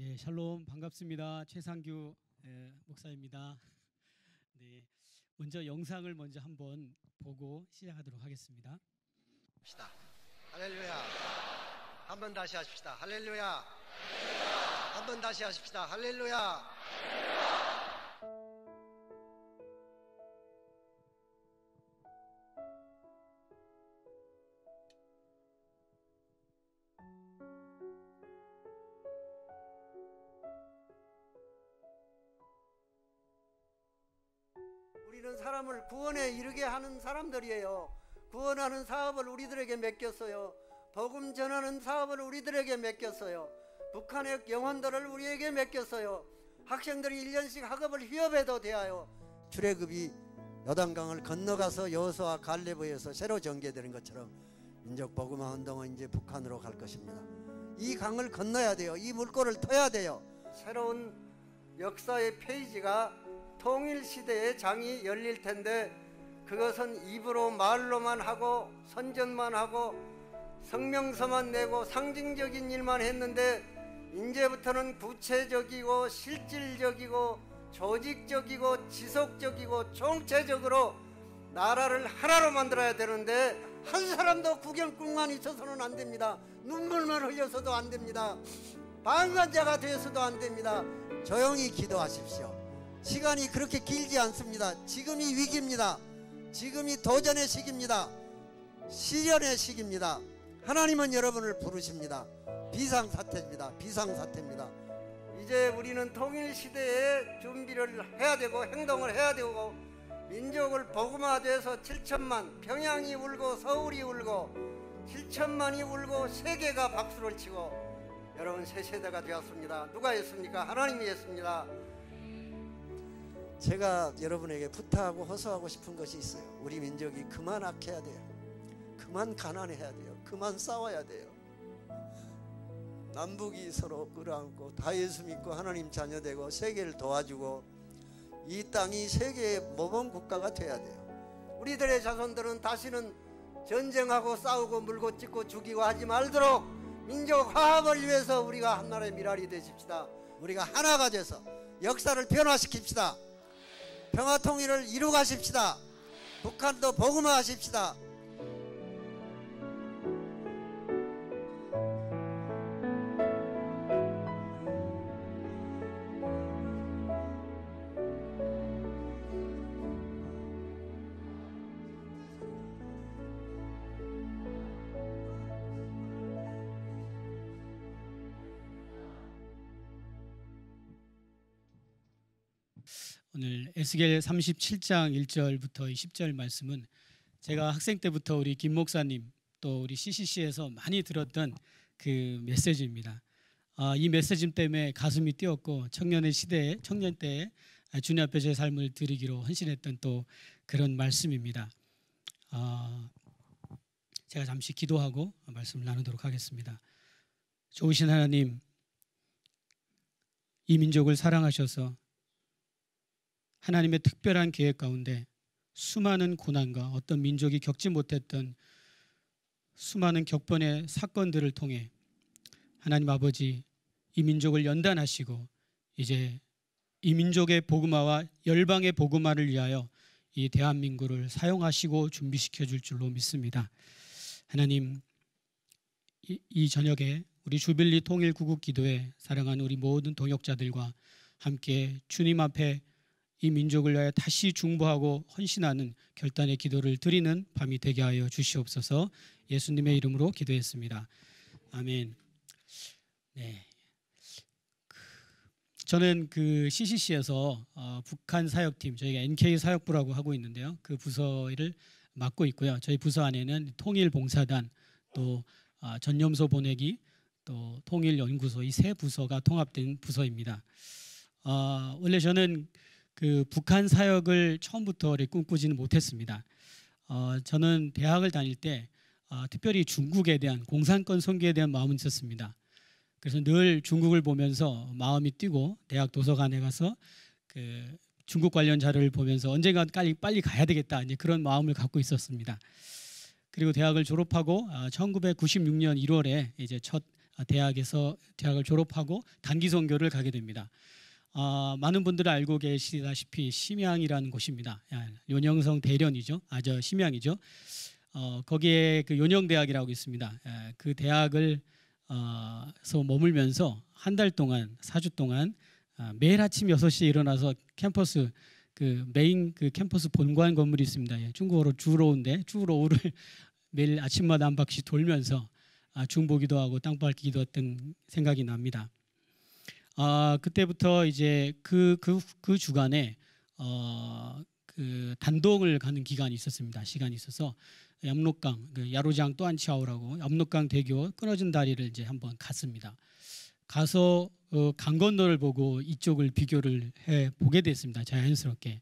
예, 샬롬 반갑습니다. 최상규 예, 목사입니다. 네, 먼저 영상을 먼저 한번 보고 시작하도록 하겠습니다. 합시다. 할렐루야. 한번 다시 하십시다. 할렐루야. 한번 다시 하십시다. 할렐루야. 구원에 이르게 하는 사람들이에요. 구원하는 사업을 우리들에게 맡겼어요. 복음 전하는 사업을 우리들에게 맡겼어요. 북한의 영혼들을 우리에게 맡겼어요. 학생들이 1년씩 학업을 휴업해도 대하여 출애굽이 여단강을 건너가서 여호수와 갈레브에서 새로 전개되는 것처럼 민족 복음화 운동은 이제 북한으로 갈 것입니다. 이 강을 건너야 돼요. 이 물꼬를 터야 돼요. 새로운 역사의 페이지가 통일 시대의 장이 열릴 텐데 그것은 입으로 말로만 하고 선전만 하고 성명서만 내고 상징적인 일만 했는데 이제부터는 구체적이고 실질적이고 조직적이고 지속적이고 총체적으로 나라를 하나로 만들어야 되는데 한 사람도 구경꾼만 있어서는 안 됩니다. 눈물만 흘려서도 안 됩니다. 방관자가 되어서도 안 됩니다. 조용히 기도하십시오. 시간이 그렇게 길지 않습니다. 지금이 위기입니다. 지금이 도전의 시기입니다. 시련의 시기입니다. 하나님은 여러분을 부르십니다. 비상사태입니다. 비상사태입니다. 이제 우리는 통일시대에 준비를 해야 되고 행동을 해야 되고 민족을 복음화돼서 7천만 평양이 울고 서울이 울고 7천만이 울고 세계가 박수를 치고 여러분 새 세대가 되었습니다. 누가 했습니까? 하나님이 했습니다. 제가 여러분에게 부탁하고 호소하고 싶은 것이 있어요. 우리 민족이 그만 악해야 돼요. 그만 가난해야 돼요. 그만 싸워야 돼요. 남북이 서로 끌어안고 다 예수 믿고 하나님 자녀 되고 세계를 도와주고 이 땅이 세계의 모범 국가가 돼야 돼요. 우리들의 자손들은 다시는 전쟁하고 싸우고 물고 찍고 죽이고 하지 말도록 민족 화합을 위해서 우리가 한나라의 미랄이 되십시다. 우리가 하나가 돼서 역사를 변화시킵시다. 평화통일을 이루가십시다 북한도 복음화하십시다 에스겔 37장 1절부터 2 0절 말씀은 제가 학생 때부터 우리 김 목사님 또 우리 CCC에서 많이 들었던 그 메시지입니다. 아, 이 메시지 때문에 가슴이 뛰었고 청년의 시대에 청년 때에 주님 앞에 제 삶을 드리기로 헌신했던 또 그런 말씀입니다. 아, 제가 잠시 기도하고 말씀을 나누도록 하겠습니다. 좋으신 하나님, 이 민족을 사랑하셔서 하나님의 특별한 계획 가운데 수많은 고난과 어떤 민족이 겪지 못했던 수많은 격변의 사건들을 통해 하나님 아버지 이 민족을 연단하시고 이제 이 민족의 복음화와 열방의 복음화를 위하여 이 대한민국을 사용하시고 준비시켜 줄 줄로 믿습니다. 하나님 이, 이 저녁에 우리 주빌리 통일 구국 기도에 사랑하는 우리 모든 동역자들과 함께 주님 앞에 이 민족을 위하여 다시 중보하고 헌신하는 결단의 기도를 드리는 밤이 되게 하여 주시옵소서. 예수님의 이름으로 기도했습니다. 아멘. 네. 그, 저는 그 CCC에서 어, 북한 사역팀 저희가 NK 사역부라고 하고 있는데요. 그 부서를 맡고 있고요. 저희 부서 안에는 통일 봉사단 또 어, 전염소 보내기 또 통일 연구소 이 세 부서가 통합된 부서입니다. 어, 원래 저는 그 북한 사역을 처음부터 꿈꾸지는 못했습니다. 어, 저는 대학을 다닐 때 어, 특별히 중국에 대한 공산권 선교에 대한 마음은 있었습니다. 그래서 늘 중국을 보면서 마음이 뛰고 대학 도서관에 가서 그 중국 관련 자료를 보면서 언젠가 빨리 빨리 가야 되겠다 이제 그런 마음을 갖고 있었습니다. 그리고 대학을 졸업하고 1996년 아, 1월에 이제 첫 대학에서 대학을 졸업하고 단기 선교를 가게 됩니다. 어, 많은 분들이 알고 계시다시피 심양이라는 곳입니다. 요녕성 대련이죠. 아저 심양이죠. 어, 거기에 그 요녕대학이라고 있습니다. 에, 예, 그 대학을 어 머물면서 한 달 동안, 4주 동안 어, 매일 아침 6시에 일어나서 캠퍼스 그 메인 그 캠퍼스 본관 건물이 있습니다. 예, 중국어로 주로운데 주로우를 매일 아침마다 한 바퀴 돌면서 아, 중보기도 하고 땅 밟기도 했던 생각이 납니다. 아 그때부터 이제 그 그그 그, 그 주간에 어그 단독을 가는 기간이 있었습니다. 시간이 있어서 압록강 그 야로장 또안치아오라고 압록강 대교 끊어진 다리를 이제 한번 갔습니다. 가서 어, 강 건너를 보고 이쪽을 비교를 해 보게 됐습니다. 자연스럽게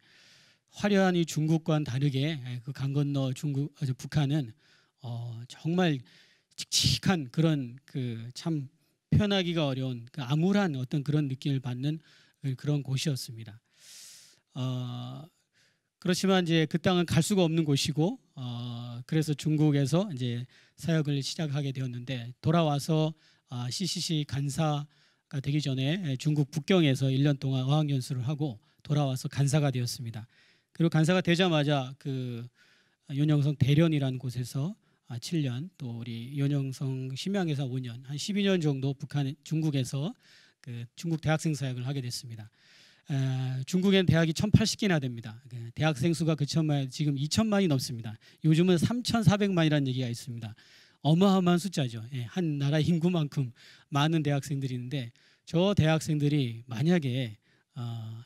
화려한 이 중국과는 다르게 예, 그강 건너 중국 어, 북한은 어, 정말 칙칙한 그런 그참 표현하기가 어려운 그 암울한 어떤 그런 느낌을 받는 그런 곳이었습니다. 어, 그렇지만 이제 그 땅은 갈 수가 없는 곳이고 어, 그래서 중국에서 이제 사역을 시작하게 되었는데 돌아와서 아, CCC 간사가 되기 전에 중국 북경에서 1년 동안 어학 연수를 하고 돌아와서 간사가 되었습니다. 그리고 간사가 되자마자 그 윤영성 대련이라는 곳에서 7년 아, 또 우리 연영성 심양에서 5년 한 12년 정도 북한 중국에서 그 중국 대학생 사역을 하게 됐습니다. 에, 중국엔 대학이 1,080개나 됩니다. 그 대학생 수가 그 천만 지금 2천만이 넘습니다. 요즘은 3,400만이라는 얘기가 있습니다. 어마어마한 숫자죠. 예, 한 나라 인구만큼 많은 대학생들이 있는데 저 대학생들이 만약에 어,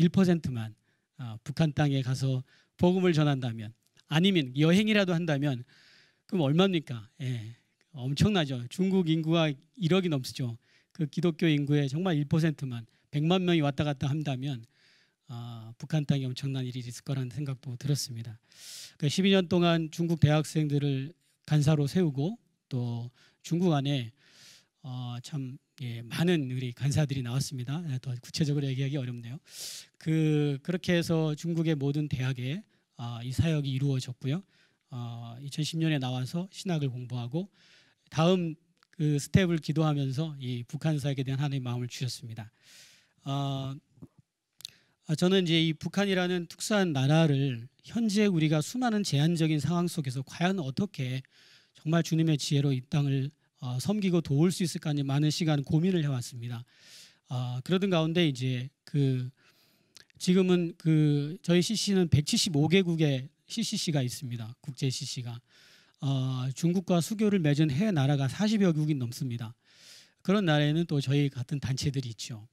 1%만 어, 북한 땅에 가서 복음을 전한다면 아니면 여행이라도 한다면 그럼 얼마입니까? 예, 엄청나죠. 중국 인구가 1억이 넘죠. 그 기독교 인구의 정말 1%만 100만 명이 왔다 갔다 한다면 아, 북한 땅에 엄청난 일이 있을 거라는 생각도 들었습니다. 그 12년 동안 중국 대학생들을 간사로 세우고 또 중국 안에 어, 참 예, 많은 우리 간사들이 나왔습니다. 예, 더 구체적으로 얘기하기 어렵네요. 그 그렇게 해서 중국의 모든 대학에 아, 이 사역이 이루어졌고요. 2010년에 아, 나와서 신학을 공부하고 다음 그 스텝을 기도하면서 이 북한 사역에 대한 하나님의 마음을 주셨습니다. 아, 저는 이제 이 북한이라는 특수한 나라를 현재 우리가 수많은 제한적인 상황 속에서 과연 어떻게 정말 주님의 지혜로 이 땅을 어, 섬기고 도울 수 있을까 하는 많은 시간 고민을 해왔습니다. 어, 그러던 가운데 이제 그 지금은 그 저희 CC는 175개국의 CCC가 있습니다. 국제 CC가 어, 중국과 수교를 맺은 해외 나라가 40여 국이 넘습니다. 그런 나라에는 또 저희 같은 단체들이 있죠.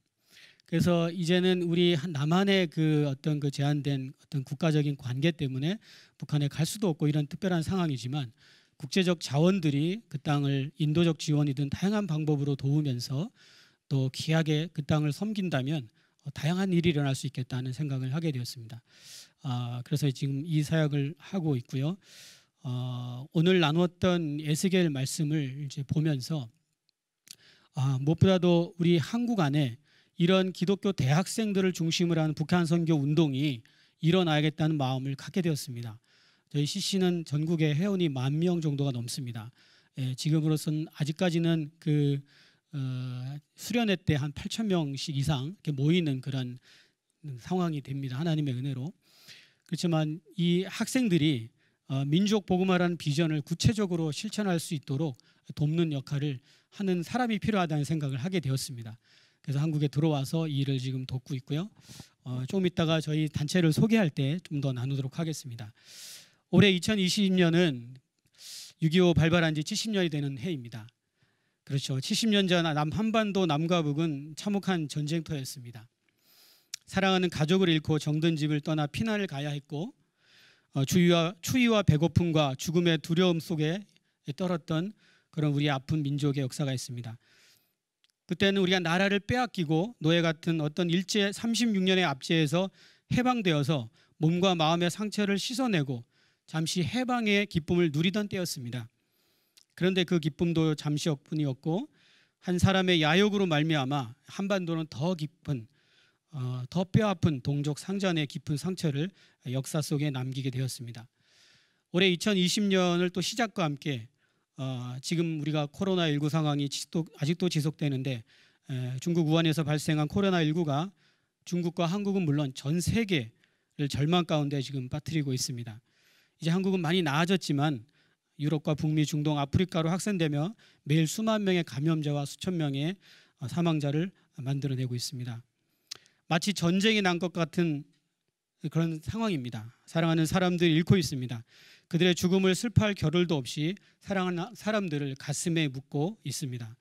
그래서 이제는 우리 남한의 그 어떤 그 제한된 어떤 국가적인 관계 때문에 북한에 갈 수도 없고 이런 특별한 상황이지만 국제적 자원들이 그 땅을 인도적 지원이든 다양한 방법으로 도우면서 또 귀하게 그 땅을 섬긴다면 어, 다양한 일이 일어날 수 있겠다는 생각을 하게 되었습니다. 아, 그래서 지금 이 사역을 하고 있고요. 어, 오늘 나누었던 에스겔 말씀을 이제 보면서 아, 무엇보다도 우리 한국 안에 이런 기독교 대학생들을 중심으로 하 북한 선교 운동이 일어나야겠다는 마음을 갖게 되었습니다. 저희 CC는 전국에 회원이 만 명 정도가 넘습니다. 예, 지금으로선 아직까지는 그 어, 수련회 때 한 8천 명씩 이상 모이는 그런 상황이 됩니다. 하나님의 은혜로. 그렇지만 이 학생들이 어, 민족 복음화라는 비전을 구체적으로 실천할 수 있도록 돕는 역할을 하는 사람이 필요하다는 생각을 하게 되었습니다. 그래서 한국에 들어와서 이 일을 지금 돕고 있고요. 어, 조금 있다가 저희 단체를 소개할 때 좀 더 나누도록 하겠습니다. 올해 2020년은 6.25 발발한 지 70년이 되는 해입니다. 그렇죠. 70년 전남 한반도 남과 북은 참혹한 전쟁터였습니다. 사랑하는 가족을 잃고 정든 집을 떠나 피난을 가야 했고 어, 주위와 추위와 배고픔과 죽음의 두려움 속에 떨었던 그런 우리 아픈 민족의 역사가 있습니다. 그때는 우리가 나라를 빼앗기고 노예 같은 어떤 일제 36년의 압제에서 해방되어서 몸과 마음의 상처를 씻어내고 잠시 해방의 기쁨을 누리던 때였습니다. 그런데 그 기쁨도 잠시뿐이었고 한 사람의 야욕으로 말미암아 한반도는 더 깊은 어, 더 뼈아픈 동족 상전의 깊은 상처를 역사 속에 남기게 되었습니다. 올해 2020년을 또 시작과 함께 어, 지금 우리가 코로나19 상황이 지속도, 아직도 지속되는데 에, 중국 우한에서 발생한 코로나19가 중국과 한국은 물론 전 세계를 절망 가운데 지금 빠뜨리고 있습니다. 이제 한국은 많이 나아졌지만 유럽과 북미, 중동, 아프리카로 확산되며 매일 수만 명의 감염자와 수천 명의 어, 사망자를 만들어내고 있습니다. 마치 전쟁이 난 것 같은 그런 상황입니다. 사랑하는 사람들 잃고 있습니다. 그들의 죽음을 슬퍼할 겨를도 없이 사랑하는 사람들을 가슴에 묻고 있습니다.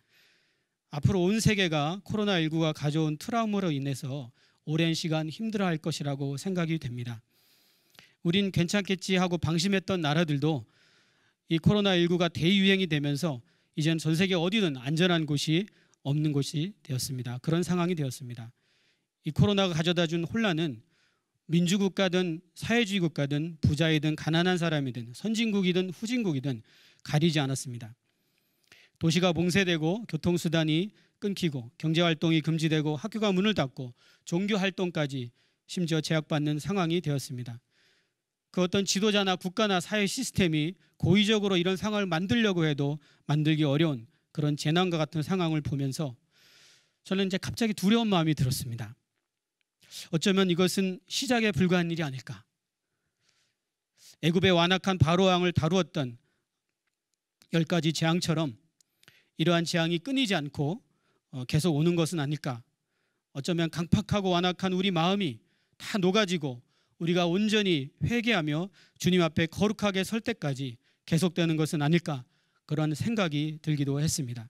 앞으로 온 세계가 코로나19가 가져온 트라우마로 인해서 오랜 시간 힘들어할 것이라고 생각이 됩니다. 우린 괜찮겠지 하고 방심했던 나라들도 이 코로나19가 대유행이 되면서 이제는 전 세계 어디든 안전한 곳이 없는 곳이 되었습니다. 그런 상황이 되었습니다. 이 코로나가 가져다 준 혼란은 민주국가든 사회주의 국가든 부자이든 가난한 사람이든 선진국이든 후진국이든 가리지 않았습니다. 도시가 봉쇄되고 교통수단이 끊기고 경제활동이 금지되고 학교가 문을 닫고 종교활동까지 심지어 제약받는 상황이 되었습니다. 그 어떤 지도자나 국가나 사회 시스템이 고의적으로 이런 상황을 만들려고 해도 만들기 어려운 그런 재난과 같은 상황을 보면서 저는 이제 갑자기 두려운 마음이 들었습니다. 어쩌면 이것은 시작에 불과한 일이 아닐까. 애굽의 완악한 바로 왕을 다루었던 열 가지 재앙처럼 이러한 재앙이 끊이지 않고 어, 계속 오는 것은 아닐까. 어쩌면 강팍하고 완악한 우리 마음이 다 녹아지고 우리가 온전히 회개하며 주님 앞에 거룩하게 설 때까지 계속되는 것은 아닐까 그런 생각이 들기도 했습니다.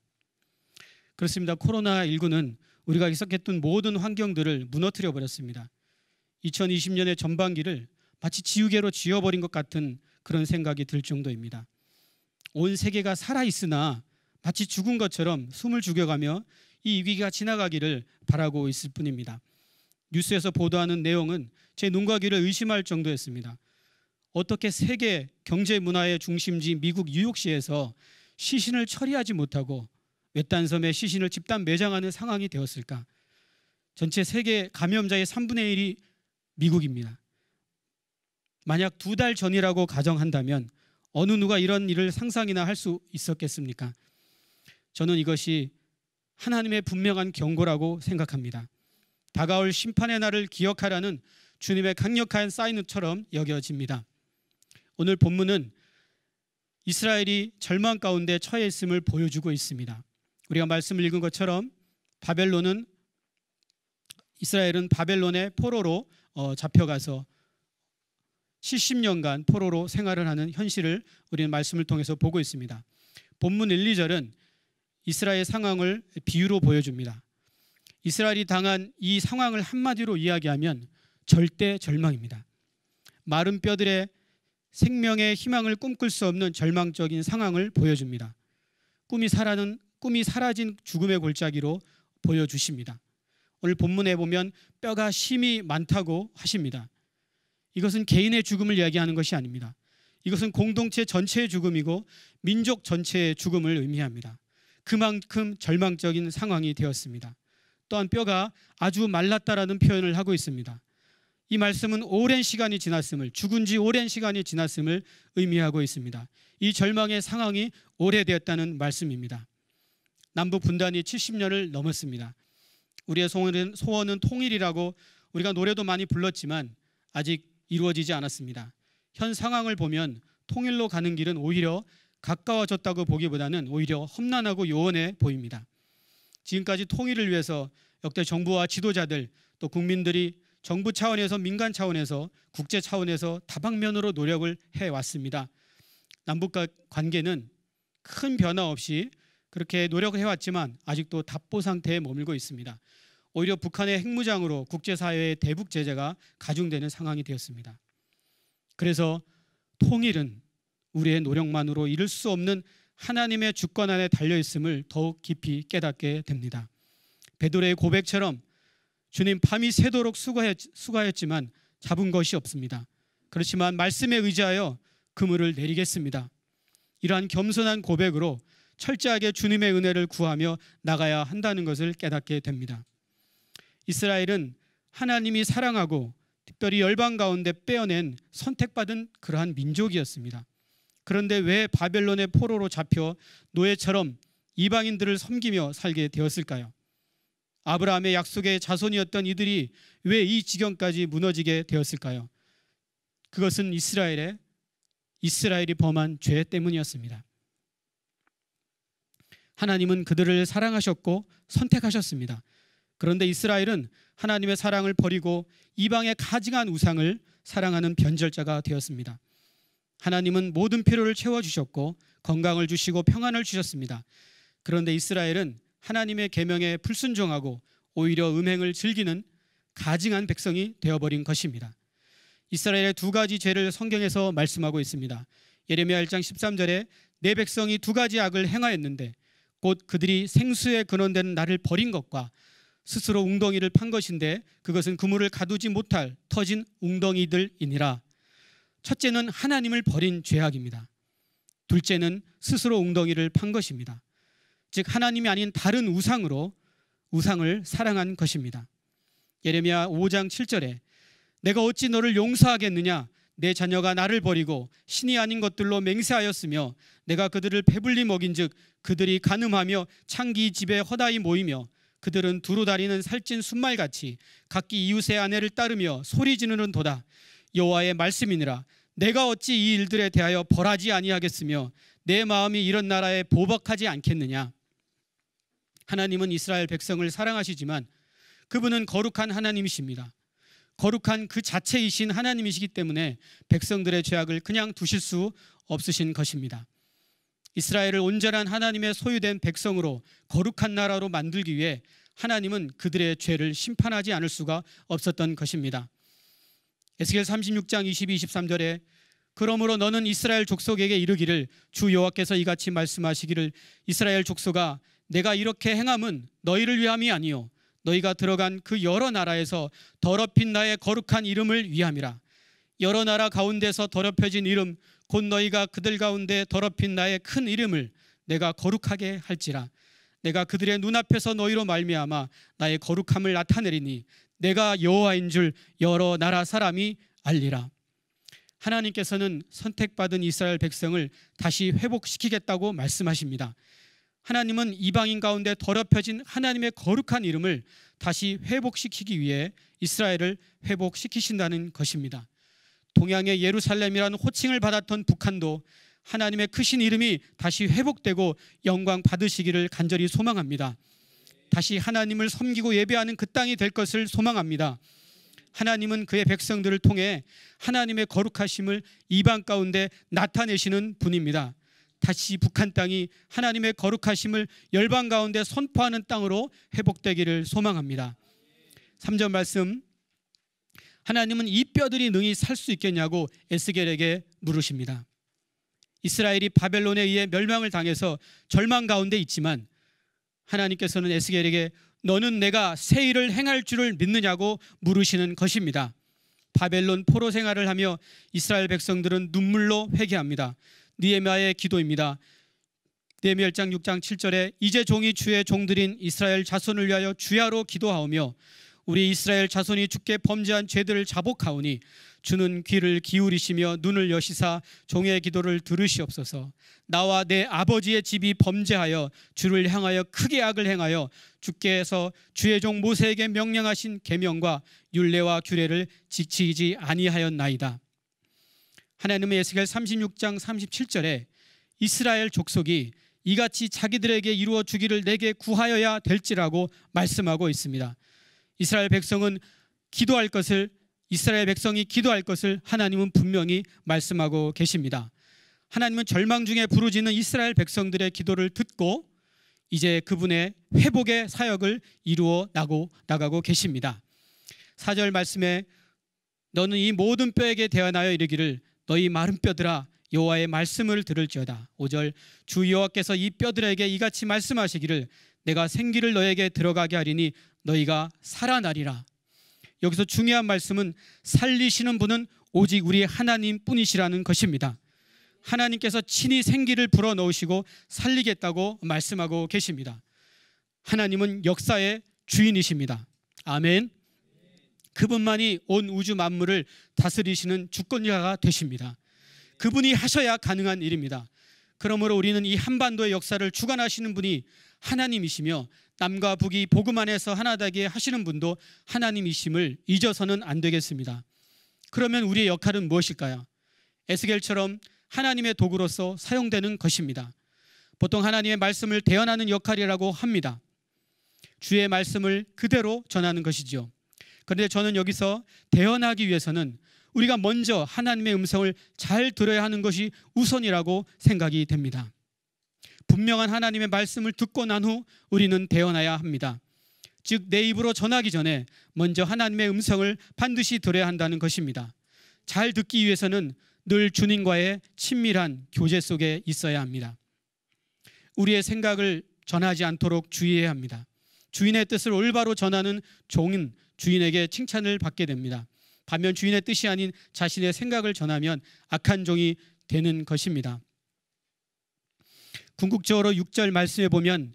그렇습니다. 코로나19는 우리가 익숙했던 모든 환경들을 무너뜨려 버렸습니다. 2020년의 전반기를 마치 지우개로 지워버린 것 같은 그런 생각이 들 정도입니다. 온 세계가 살아있으나 마치 죽은 것처럼 숨을 죽여가며 이 위기가 지나가기를 바라고 있을 뿐입니다. 뉴스에서 보도하는 내용은 제 눈과 귀를 의심할 정도였습니다. 어떻게 세계 경제 문화의 중심지 미국 뉴욕시에서 시신을 처리하지 못하고 외딴 섬에 시신을 집단 매장하는 상황이 되었을까? 전체 세계 감염자의 3분의 1이 미국입니다. 만약 두 달 전이라고 가정한다면 어느 누가 이런 일을 상상이나 할 수 있었겠습니까? 저는 이것이 하나님의 분명한 경고라고 생각합니다. 다가올 심판의 날을 기억하라는 주님의 강력한 사인처럼 여겨집니다. 오늘 본문은 이스라엘이 절망 가운데 처해 있음을 보여주고 있습니다. 우리가 말씀을 읽은 것처럼 바벨론은 이스라엘은 바벨론의 포로로 어, 잡혀가서 70년간 포로로 생활을 하는 현실을 우리는 말씀을 통해서 보고 있습니다. 본문 1, 2절은 이스라엘 상황을 비유로 보여줍니다. 이스라엘이 당한 이 상황을 한마디로 이야기하면 절대 절망입니다. 마른 뼈들의 생명의 희망을 꿈꿀 수 없는 절망적인 상황을 보여줍니다. 꿈이 살아는 꿈이 사라진 죽음의 골짜기로 보여주십니다. 오늘 본문에 보면 뼈가 심이 많다고 하십니다. 이것은 개인의 죽음을 이야기하는 것이 아닙니다. 이것은 공동체 전체의 죽음이고 민족 전체의 죽음을 의미합니다. 그만큼 절망적인 상황이 되었습니다. 또한 뼈가 아주 말랐다라는 표현을 하고 있습니다. 이 말씀은 오랜 시간이 지났음을 죽은 지 오랜 시간이 지났음을 의미하고 있습니다. 이 절망의 상황이 오래되었다는 말씀입니다. 남북 분단이 70년을 넘었습니다. 우리의 소원은, 소원은 통일이라고 우리가 노래도 많이 불렀지만 아직 이루어지지 않았습니다. 현 상황을 보면 통일로 가는 길은 오히려 가까워졌다고 보기보다는 오히려 험난하고 요원해 보입니다. 지금까지 통일을 위해서 역대 정부와 지도자들 또 국민들이 정부 차원에서 민간 차원에서 국제 차원에서 다방면으로 노력을 해왔습니다. 남북 관계는 큰 변화 없이 그렇게 노력을 해왔지만 아직도 답보 상태에 머물고 있습니다. 오히려 북한의 핵무장으로 국제사회의 대북 제재가 가중되는 상황이 되었습니다. 그래서 통일은 우리의 노력만으로 이룰 수 없는 하나님의 주권 안에 달려 있음을 더욱 깊이 깨닫게 됩니다. 베드로의 고백처럼 주님 밤이 새도록 수고하였, 지만 잡은 것이 없습니다. 그렇지만 말씀에 의지하여 그물을 내리겠습니다. 이러한 겸손한 고백으로 철저하게 주님의 은혜를 구하며 나가야 한다는 것을 깨닫게 됩니다. 이스라엘은 하나님이 사랑하고 특별히 열방 가운데 빼어낸 선택받은 그러한 민족이었습니다. 그런데 왜 바벨론의 포로로 잡혀 노예처럼 이방인들을 섬기며 살게 되었을까요? 아브라함의 약속의 자손이었던 이들이 왜 이 지경까지 무너지게 되었을까요? 그것은 이스라엘의 이스라엘이 범한 죄 때문이었습니다. 하나님은 그들을 사랑하셨고 선택하셨습니다. 그런데 이스라엘은 하나님의 사랑을 버리고 이방의 가증한 우상을 사랑하는 변절자가 되었습니다. 하나님은 모든 필요를 채워주셨고 건강을 주시고 평안을 주셨습니다. 그런데 이스라엘은 하나님의 계명에 불순종하고 오히려 음행을 즐기는 가증한 백성이 되어버린 것입니다. 이스라엘의 두 가지 죄를 성경에서 말씀하고 있습니다. 예레미야 1장 13절에 내 백성이 두 가지 악을 행하였는데 곧 그들이 생수의 근원되 나를 버린 것과 스스로 웅덩이를 판 것인데 그것은 그물을 가두지 못할 터진 웅덩이들이니라. 첫째는 하나님을 버린 죄악입니다. 둘째는 스스로 웅덩이를 판 것입니다. 즉 하나님이 아닌 다른 우상으로 우상을 사랑한 것입니다. 예레미야 5장 7절에 내가 어찌 너를 용서하겠느냐 내 자녀가 나를 버리고 신이 아닌 것들로 맹세하였으며 내가 그들을 배불리 먹인즉 그들이 가늠하며 창기 집에 허다히 모이며 그들은 두루 다리는 살찐 순말같이 각기 이웃의 아내를 따르며 소리 지르는 도다 여호와의 말씀이니라 내가 어찌 이 일들에 대하여 벌하지 아니하겠으며 내 마음이 이런 나라에 보복하지 않겠느냐 하나님은 이스라엘 백성을 사랑하시지만 그분은 거룩한 하나님이십니다. 거룩한 그 자체이신 하나님이시기 때문에 백성들의 죄악을 그냥 두실 수 없으신 것입니다. 이스라엘을 온전한 하나님의 소유된 백성으로 거룩한 나라로 만들기 위해 하나님은 그들의 죄를 심판하지 않을 수가 없었던 것입니다. 에스겔 36장 22, 23절에 그러므로 너는 이스라엘 족속에게 이르기를 주 여호와께서 이같이 말씀하시기를 이스라엘 족속아 내가 이렇게 행함은 너희를 위함이 아니요 너희가 들어간 그 여러 나라에서 더럽힌 나의 거룩한 이름을 위함이라 여러 나라 가운데서 더럽혀진 이름 곧 너희가 그들 가운데 더럽힌 나의 큰 이름을 내가 거룩하게 할지라 내가 그들의 눈앞에서 너희로 말미암아 나의 거룩함을 나타내리니 내가 여호와인 줄 여러 나라 사람이 알리라. 하나님께서는 선택받은 이스라엘 백성을 다시 회복시키겠다고 말씀하십니다. 하나님은 이방인 가운데 더럽혀진 하나님의 거룩한 이름을 다시 회복시키기 위해 이스라엘을 회복시키신다는 것입니다. 동양의 예루살렘이라는 호칭을 받았던 북한도 하나님의 크신 이름이 다시 회복되고 영광 받으시기를 간절히 소망합니다. 다시 하나님을 섬기고 예배하는 그 땅이 될 것을 소망합니다. 하나님은 그의 백성들을 통해 하나님의 거룩하심을 이방 가운데 나타내시는 분입니다. 다시 북한 땅이 하나님의 거룩하심을 열방 가운데 선포하는 땅으로 회복되기를 소망합니다. 3절 말씀 하나님은 이 뼈들이 능히 살 수 있겠냐고 에스겔에게 물으십니다. 이스라엘이 바벨론에 의해 멸망을 당해서 절망 가운데 있지만 하나님께서는 에스겔에게 너는 내가 새 일을 행할 줄을 믿느냐고 물으시는 것입니다. 바벨론 포로 생활을 하며 이스라엘 백성들은 눈물로 회개합니다. 니에미아의 기도입니다. 니에미야 장 6장 7절에 이제 종이 주의 종들인 이스라엘 자손을 위하여 주야로 기도하오며 우리 이스라엘 자손이 주께 범죄한 죄들을 자복하오니 주는 귀를 기울이시며 눈을 여시사 종의 기도를 들으시옵소서. 나와 내 아버지의 집이 범죄하여 주를 향하여 크게 악을 행하여 주께서 주의 종 모세에게 명령하신 계명과 율례와 규례를 지키지 아니하였나이다. 하나님의 예스겔 36장 37절에 이스라엘 족속이 이같이 자기들에게 이루어 주기를 내게 구하여야 될지라고 말씀하고 있습니다. 이스라엘 백성은 기도할 것을 이스라엘 백성이 기도할 것을 하나님은 분명히 말씀하고 계십니다. 하나님은 절망 중에 부르짖는 이스라엘 백성들의 기도를 듣고 이제 그분의 회복의 사역을 이루어 나고 나가고 계십니다. 4절 말씀에 너는 이 모든 뼈에게 대하여 이르기를 너희 마른 뼈들아 여호와의 말씀을 들을지어다. 5절 주 여호와께서 이 뼈들에게 이같이 말씀하시기를 내가 생기를 너에게 들어가게 하리니 너희가 살아나리라. 여기서 중요한 말씀은 살리시는 분은 오직 우리 하나님 뿐이시라는 것입니다. 하나님께서 친히 생기를 불어 넣으시고 살리겠다고 말씀하고 계십니다. 하나님은 역사의 주인이십니다. 아멘. 그분만이 온 우주 만물을 다스리시는 주권자가 되십니다. 그분이 하셔야 가능한 일입니다. 그러므로 우리는 이 한반도의 역사를 주관하시는 분이 하나님이시며 남과 북이 복음 안에서 하나되게 하시는 분도 하나님이심을 잊어서는 안 되겠습니다. 그러면 우리의 역할은 무엇일까요? 에스겔처럼 하나님의 도구로서 사용되는 것입니다. 보통 하나님의 말씀을 대언하는 역할이라고 합니다. 주의 말씀을 그대로 전하는 것이지요. 그런데 저는 여기서 대언하기 위해서는 우리가 먼저 하나님의 음성을 잘 들어야 하는 것이 우선이라고 생각이 됩니다. 분명한 하나님의 말씀을 듣고 난 후 우리는 대언해야 합니다. 즉, 내 입으로 전하기 전에 먼저 하나님의 음성을 반드시 들어야 한다는 것입니다. 잘 듣기 위해서는 늘 주님과의 친밀한 교제 속에 있어야 합니다. 우리의 생각을 전하지 않도록 주의해야 합니다. 주인의 뜻을 올바로 전하는 종은 주인에게 칭찬을 받게 됩니다. 반면 주인의 뜻이 아닌 자신의 생각을 전하면 악한 종이 되는 것입니다. 궁극적으로 6절 말씀에 보면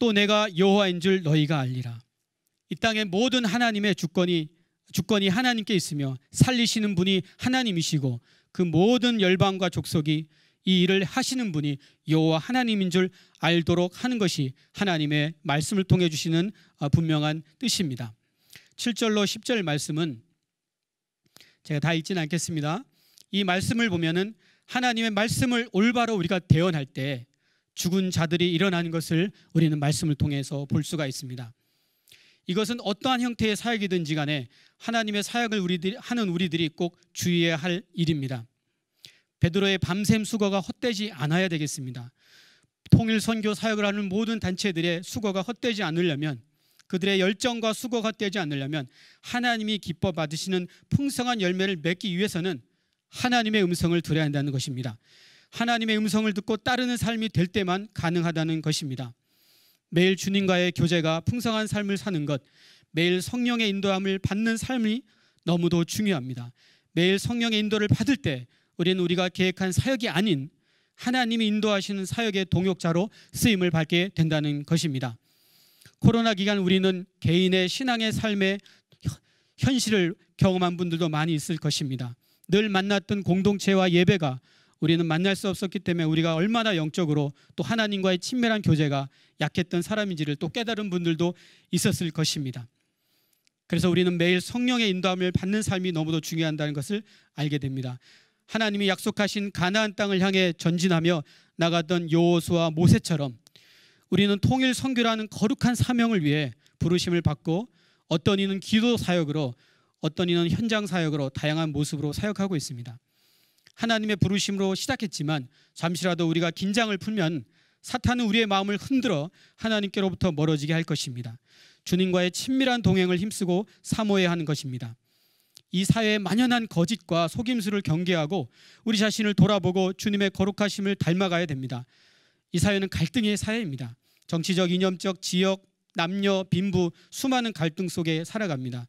또 내가 여호와인 줄 너희가 알리라. 이 땅의 모든 하나님의 주권이 주권이 하나님께 있으며 살리시는 분이 하나님이시고 그 모든 열방과 족속이 이 일을 하시는 분이 여호와 하나님인 줄 알도록 하는 것이 하나님의 말씀을 통해 주시는 어, 분명한 뜻입니다. 7절로 10절 말씀은 제가 다 읽진 않겠습니다. 이 말씀을 보면은 하나님의 말씀을 올바로 우리가 대언할 때 죽은 자들이 일어난 것을 우리는 말씀을 통해서 볼 수가 있습니다. 이것은 어떠한 형태의 사역이든지 간에 하나님의 사역을 우리들이, 하는 우리들이 꼭 주의해야 할 일입니다. 베드로의 밤샘 수거가 헛되지 않아야 되겠습니다. 통일 선교 사역을 하는 모든 단체들의 수거가 헛되지 않으려면 그들의 열정과 수고가 되지 않으려면 하나님이 기뻐 받으시는 풍성한 열매를 맺기 위해서는 하나님의 음성을 들어야 한다는 것입니다. 하나님의 음성을 듣고 따르는 삶이 될 때만 가능하다는 것입니다. 매일 주님과의 교제가 풍성한 삶을 사는 것, 매일 성령의 인도함을 받는 삶이 너무도 중요합니다. 매일 성령의 인도를 받을 때 우리는 우리가 계획한 사역이 아닌 하나님이 인도하시는 사역의 동역자로 쓰임을 받게 된다는 것입니다. 코로나 기간 우리는 개인의 신앙의 삶의 현실을 경험한 분들도 많이 있을 것입니다. 늘 만났던 공동체와 예배가 우리는 만날 수 없었기 때문에 우리가 얼마나 영적으로 또 하나님과의 친밀한 교제가 약했던 사람인지를 또 깨달은 분들도 있었을 것입니다. 그래서 우리는 매일 성령의 인도함을 받는 삶이 너무도 중요한다는 것을 알게 됩니다. 하나님이 약속하신 가나안 땅을 향해 전진하며 나갔던 여호수와 모세처럼 우리는 통일 선교라는 거룩한 사명을 위해 부르심을 받고 어떤 이는 기도 사역으로 어떤 이는 현장 사역으로 다양한 모습으로 사역하고 있습니다. 하나님의 부르심으로 시작했지만 잠시라도 우리가 긴장을 풀면 사탄은 우리의 마음을 흔들어 하나님께로부터 멀어지게 할 것입니다. 주님과의 친밀한 동행을 힘쓰고 사모해야 하는 것입니다. 이 사회의 만연한 거짓과 속임수를 경계하고 우리 자신을 돌아보고 주님의 거룩하심을 닮아가야 됩니다. 이 사회는 갈등의 사회입니다. 정치적, 이념적, 지역, 남녀, 빈부 수많은 갈등 속에 살아갑니다.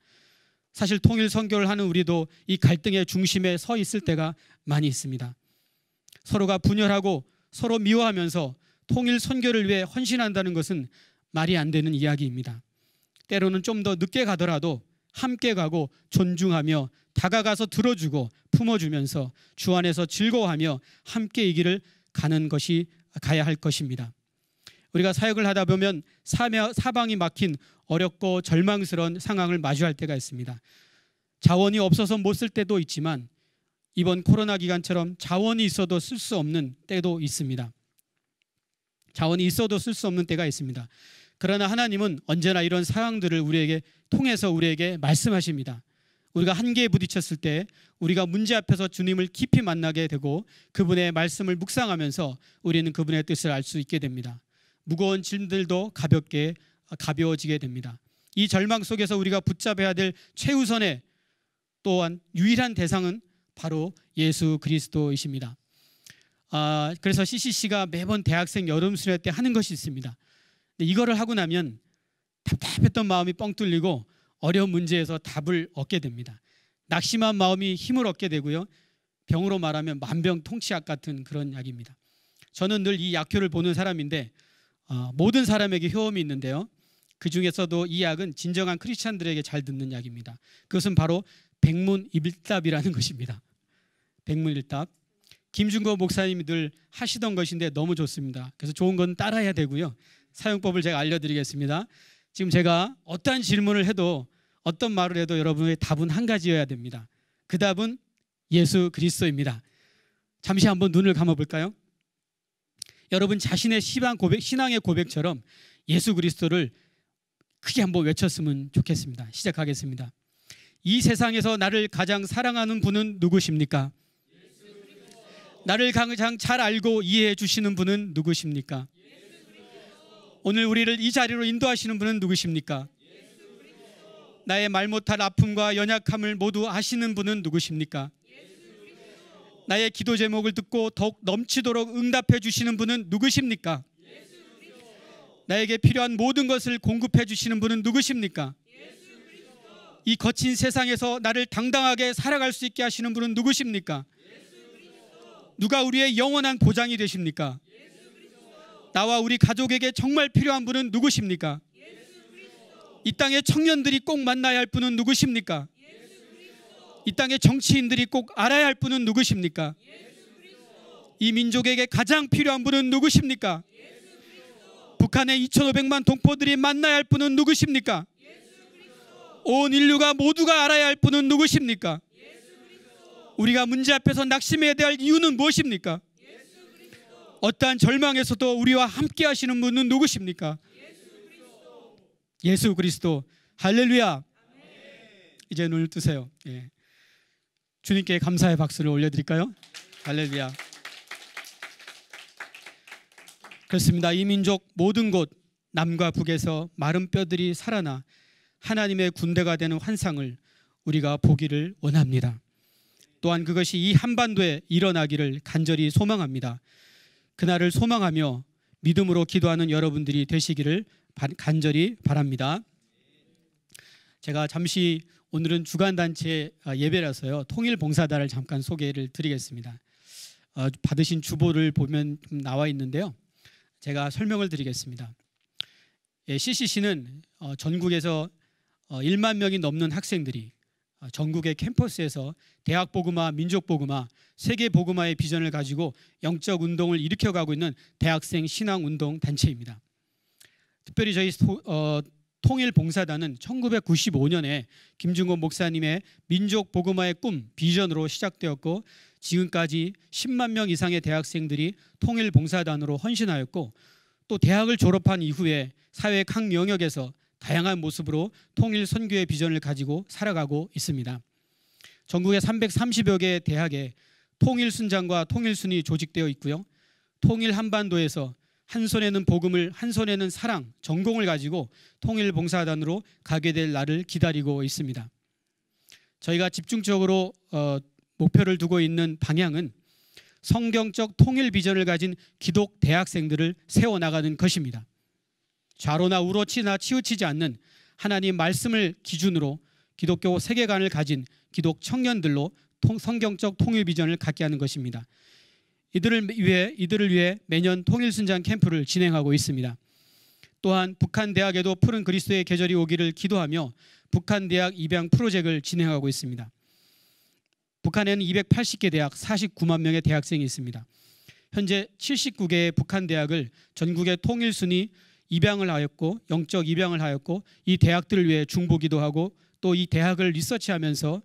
사실 통일 선교를 하는 우리도 이 갈등의 중심에 서 있을 때가 많이 있습니다. 서로가 분열하고 서로 미워하면서 통일 선교를 위해 헌신한다는 것은 말이 안 되는 이야기입니다. 때로는 좀 더 늦게 가더라도 함께 가고 존중하며 다가가서 들어주고 품어주면서 주 안에서 즐거워하며 함께 이 길을 가는 것이 가야 할 것입니다. 우리가 사역을 하다 보면 사방이 막힌 어렵고 절망스러운 상황을 마주할 때가 있습니다. 자원이 없어서 못 쓸 때도 있지만 이번 코로나 기간처럼 자원이 있어도 쓸 수 없는 때도 있습니다. 자원이 있어도 쓸 수 없는 때가 있습니다. 그러나 하나님은 언제나 이런 상황들을 우리에게 통해서 우리에게 말씀하십니다. 우리가 한계에 부딪혔을 때 우리가 문제 앞에서 주님을 깊이 만나게 되고 그분의 말씀을 묵상하면서 우리는 그분의 뜻을 알 수 있게 됩니다. 무거운 짐들도 가볍게 가벼워지게 됩니다. 이 절망 속에서 우리가 붙잡아야 될 최우선의 또한 유일한 대상은 바로 예수 그리스도이십니다. 아, 그래서 CCC가 매번 대학생 여름 수련 때 하는 것이 있습니다. 근데 이거를 하고 나면 답답했던 마음이 뻥 뚫리고 어려운 문제에서 답을 얻게 됩니다. 낙심한 마음이 힘을 얻게 되고요. 병으로 말하면 만병통치약 같은 그런 약입니다. 저는 늘 이 약효를 보는 사람인데 어, 모든 사람에게 효험이 있는데요. 그 중에서도 이 약은 진정한 크리스찬들에게 잘 듣는 약입니다. 그것은 바로 백문일답이라는 것입니다. 백문일답. 김준거 목사님이 늘 하시던 것인데 너무 좋습니다. 그래서 좋은 건 따라야 되고요. 사용법을 제가 알려드리겠습니다. 지금 제가 어떠한 질문을 해도 어떤 말을 해도 여러분의 답은 한 가지여야 됩니다. 그 답은 예수 그리스도입니다. 잠시 한번 눈을 감아 볼까요? 여러분 자신의 신앙 고백, 신앙의 고백처럼 예수 그리스도를 크게 한번 외쳤으면 좋겠습니다. 시작하겠습니다. 이 세상에서 나를 가장 사랑하는 분은 누구십니까? 나를 가장 잘 알고 이해해 주시는 분은 누구십니까? 오늘 우리를 이 자리로 인도하시는 분은 누구십니까? 나의 말 못할 아픔과 연약함을 모두 아시는 분은 누구십니까? 나의 기도 제목을 듣고 더욱 넘치도록 응답해 주시는 분은 누구십니까? 나에게 필요한 모든 것을 공급해 주시는 분은 누구십니까? 이 거친 세상에서 나를 당당하게 살아갈 수 있게 하시는 분은 누구십니까? 누가 우리의 영원한 보장이 되십니까? 나와 우리 가족에게 정말 필요한 분은 누구십니까? 이 땅의 청년들이 꼭 만나야 할 분은 누구십니까? 이 땅의 정치인들이 꼭 알아야 할 분은 누구십니까? 이 민족에게 가장 필요한 분은 누구십니까? 북한의 2,500만 동포들이 만나야 할 분은 누구십니까? 온 인류가 모두가 알아야 할 분은 누구십니까? 우리가 문제 앞에서 낙심해야 될 이유는 무엇입니까? 어떠한 절망에서도 우리와 함께 하시는 분은 누구십니까? 예수 그리스도. 할렐루야. 이제 눈을 뜨세요. 예. 주님께 감사의 박수를 올려드릴까요? 할렐루야. 그렇습니다. 이 민족 모든 곳 남과 북에서 마른 뼈들이 살아나 하나님의 군대가 되는 환상을 우리가 보기를 원합니다. 또한 그것이 이 한반도에 일어나기를 간절히 소망합니다. 그날을 소망하며 믿음으로 기도하는 여러분들이 되시기를 간절히 바랍니다. 제가 잠시 오늘은 주간단체 아, 예배라서요. 통일봉사단을 잠깐 소개를 드리겠습니다. 어, 받으신 주보를 보면 나와 있는데요. 제가 설명을 드리겠습니다. 예, CCC는 어, 전국에서 1만 어, 명이 넘는 학생들이 어, 전국의 캠퍼스에서 대학 보그마, 민족 보그마, 세계 보그마의 비전을 가지고 영적 운동을 일으켜 가고 있는 대학생 신앙 운동 단체입니다. 특별히 저희 어, 통일 봉사단은 1995년에 김중곤 목사님의 민족 보그마의 꿈 비전으로 시작되었고 지금까지 10만 명 이상의 대학생들이 통일 봉사단으로 헌신하였고 또 대학을 졸업한 이후에 사회 각 영역에서 다양한 모습으로 통일 선교의 비전을 가지고 살아가고 있습니다. 전국의 330여 개 대학에 통일 순장과 통일 순이 조직되어 있고요. 통일 한반도에서 한 손에는 복음을 한 손에는 사랑 전공을 가지고 통일 봉사단으로 가게 될 날을 기다리고 있습니다. 저희가 집중적으로 어, 목표를 두고 있는 방향은 성경적 통일 비전을 가진 기독 대학생들을 세워 나가는 것입니다. 좌로나 우로치나 치우치지 않는 하나님 말씀을 기준으로 기독교 세계관을 가진 기독 청년들로 통, 성경적 통일 비전을 갖게 하는 것입니다. 이들을 위해 이들을 위해 매년 통일 순장 캠프를 진행하고 있습니다. 또한 북한 대학에도 푸른 그리스도의 계절이 오기를 기도하며 북한 대학 입양 프로젝트를 진행하고 있습니다. 북한에는 280개 대학 49만 명의 대학생이 있습니다. 현재 79개의 북한 대학을 전국의 통일 순위 입양을 하였고 영적 입양을 하였고 이 대학들을 위해 중보기도 하고 또 이 대학을 리서치하면서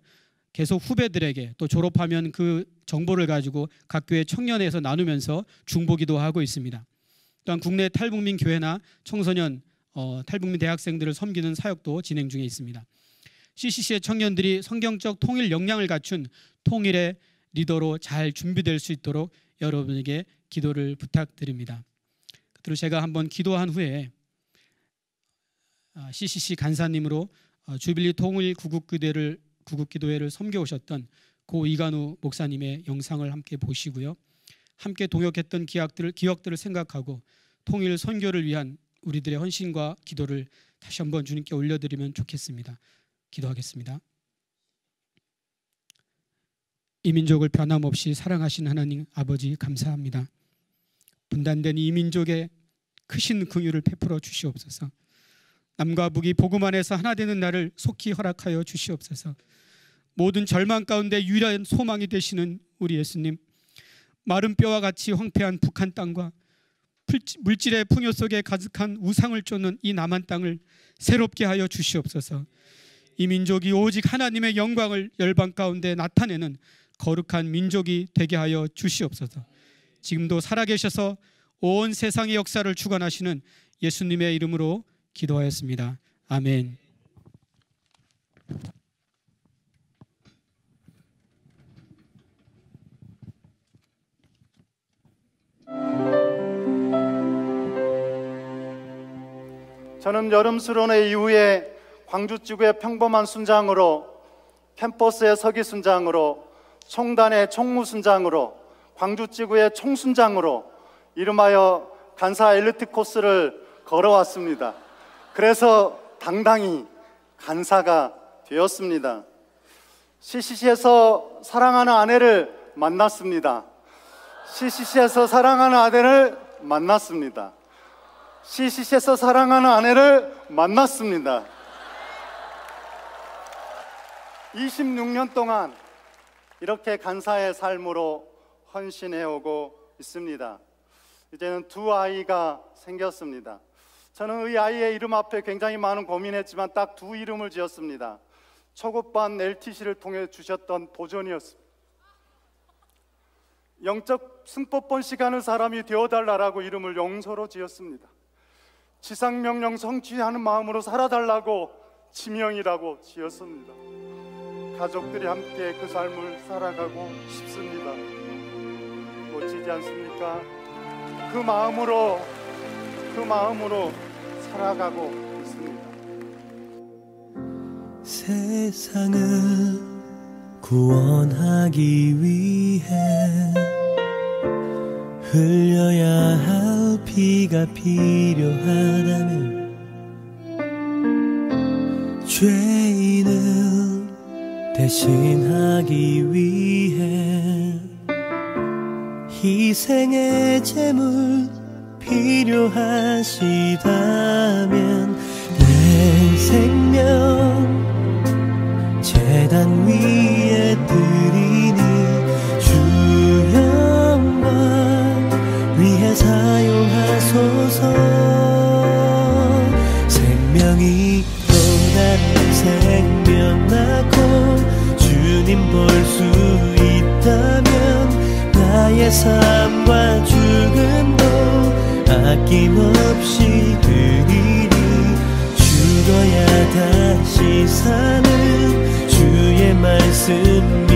계속 후배들에게 또 졸업하면 그 정보를 가지고 각 교회 청년회에서 나누면서 중보기도 하고 있습니다. 또한 국내 탈북민 교회나 청소년 어, 탈북민 대학생들을 섬기는 사역도 진행 중에 있습니다. CCC의 청년들이 성경적 통일 역량을 갖춘 통일의 리더로 잘 준비될 수 있도록 여러분에게 기도를 부탁드립니다. 그리고 제가 한번 기도한 후에 CCC 아, 간사님으로 어, 주빌리 통일 구국기도회를 구국기도회를 섬겨 오셨던 고 이간우 목사님의 영상을 함께 보시고요. 함께 동역했던 기억들을 기억들을 생각하고 통일 선교를 위한 우리들의 헌신과 기도를 다시 한번 주님께 올려드리면 좋겠습니다. 기도하겠습니다. 이 민족을 변함없이 사랑하신 하나님 아버지 감사합니다. 분단된 이 민족에 크신 긍휼을 베풀어 주시옵소서. 남과 북이 복음 안에서 하나 되는 날을 속히 허락하여 주시옵소서. 모든 절망 가운데 유일한 소망이 되시는 우리 예수님. 마른 뼈와 같이 황폐한 북한 땅과 물질의 풍요 속에 가득한 우상을 쫓는 이 남한 땅을 새롭게 하여 주시옵소서. 이 민족이 오직 하나님의 영광을 열방 가운데 나타내는 거룩한 민족이 되게 하여 주시옵소서. 지금도 살아계셔서 온 세상의 역사를 주관하시는 예수님의 이름으로 기도하였습니다. 아멘. 저는 여름수련회 이후에 광주지구의 평범한 순장으로 캠퍼스의 서기순장으로 총단의 총무순장으로 광주 지구의 총순장으로 이름하여 간사 엘리트 코스를 걸어왔습니다. 그래서 당당히 간사가 되었습니다. CCC에서 사랑하는 아내를 만났습니다. CCC에서 사랑하는 아내를 만났습니다. CCC에서 사랑하는 아내를 만났습니다. 26년 동안 이렇게 간사의 삶으로 헌신해오고 있습니다. 이제는 두 아이가 생겼습니다. 저는 이 아이의 이름 앞에 굉장히 많은 고민했지만 딱 두 이름을 지었습니다. 초급반 LTC를 통해 주셨던 도전이었습니다. 영적 승법본 시간을 사람이 되어달라고 이름을 용서로 지었습니다. 지상명령 성취하는 마음으로 살아달라고 지명이라고 지었습니다. 가족들이 함께 그 삶을 살아가고 싶습니다. 놓치지 않습니까? 그 마음으로 그 마음으로 살아가고 있습니다. 세상을 구원하기 위해 흘려야 할 피가 필요하다면 죄인을 대신하기 위해 희생의 제물 필요하시다면 내 생명 재단 위에 드리니 주여 만 위해 사용하소서 삶과 죽음도 아낌없이 그리리 죽어야 다시 사는 주의 말씀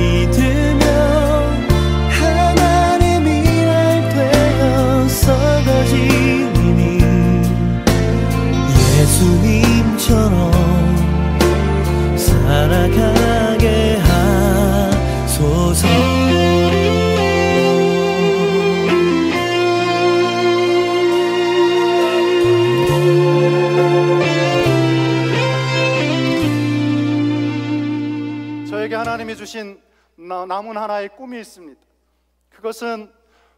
남은 하나의 꿈이 있습니다. 그것은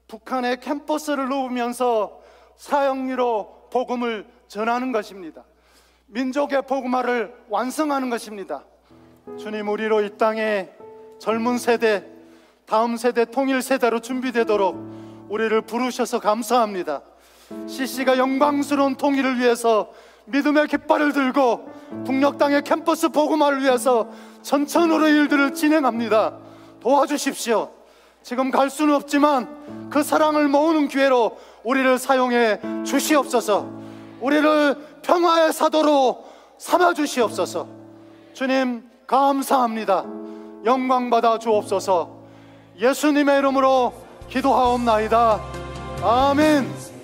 북한의 캠퍼스를 놓으면서 사형리로 복음을 전하는 것입니다. 민족의 복음화를 완성하는 것입니다. 주님 우리로 이 땅에 젊은 세대, 다음 세대 통일 세대로 준비되도록 우리를 부르셔서 감사합니다. CC가 영광스러운 통일을 위해서 믿음의 깃발을 들고 북녘 땅의 캠퍼스 복음화를 위해서 전천으로 일들을 진행합니다. 도와주십시오. 지금 갈 수는 없지만 그 사랑을 모으는 기회로 우리를 사용해 주시옵소서. 우리를 평화의 사도로 삼아 주시옵소서. 주님 감사합니다. 영광 받아 주옵소서. 예수님의 이름으로 기도하옵나이다. 아멘.